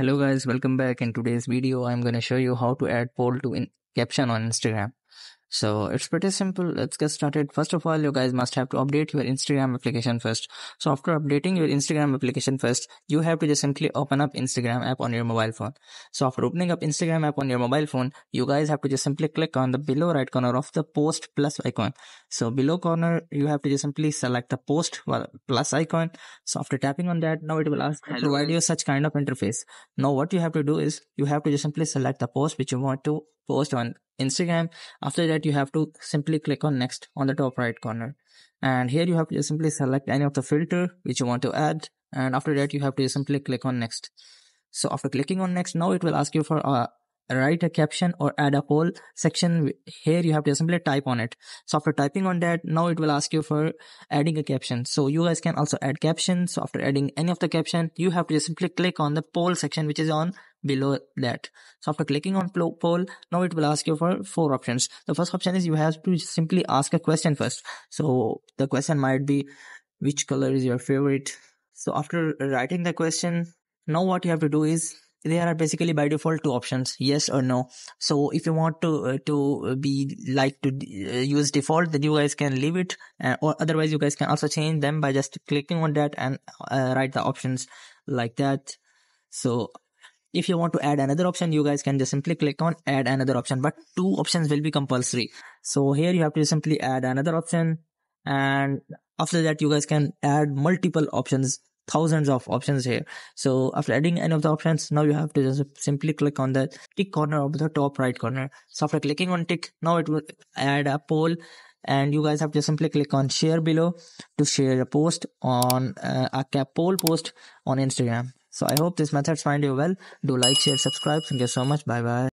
Hello guys, welcome back. In today's video, I'm going to show you how to add poll to caption on Instagram. So it's pretty simple. Let's get started. First of all, you guys must have to update your Instagram application first. So after updating your Instagram application first, you have to just simply open up Instagram app on your mobile phone. So after opening up Instagram app on your mobile phone, you guys have to just simply click on the below right corner of the post plus icon. So below corner, you have to just simply select the post plus icon. So after tapping on that, now it will ask provide you such kind of interface. Now what you have to do is you have to just simply select the post which you want to post on Instagram. After that, you have to simply click on next on the top right corner. And here you have to simply select any of the filter which you want to add. And after that, you have to simply click on next. So after clicking on next, now it will ask you for uh, write a caption or add a whole section here you have to simply type on it so after typing on that now it will ask you for adding a caption so you guys can also add captions so after adding any of the caption you have to simply click on the poll section which is on below that so after clicking on poll now it will ask you for four options the first option is you have to simply ask a question first so the question might be which color is your favorite so after writing the question now what you have to do is there are basically by default two options yes or no so if you want to uh, to be like to uh, use default then you guys can leave it uh, or otherwise you guys can also change them by just clicking on that and uh, write the options like that so if you want to add another option you guys can just simply click on add another option but two options will be compulsory so here you have to simply add another option and after that you guys can add multiple options thousands of options here. So after adding any of the options, now you have to just simply click on the tick corner of the top right corner. So after clicking on tick, now it will add a poll and you guys have to simply click on share below to share a post on uh, a poll post on Instagram. So I hope this methods find you well. Do like, share, subscribe. Thank you so much. Bye bye.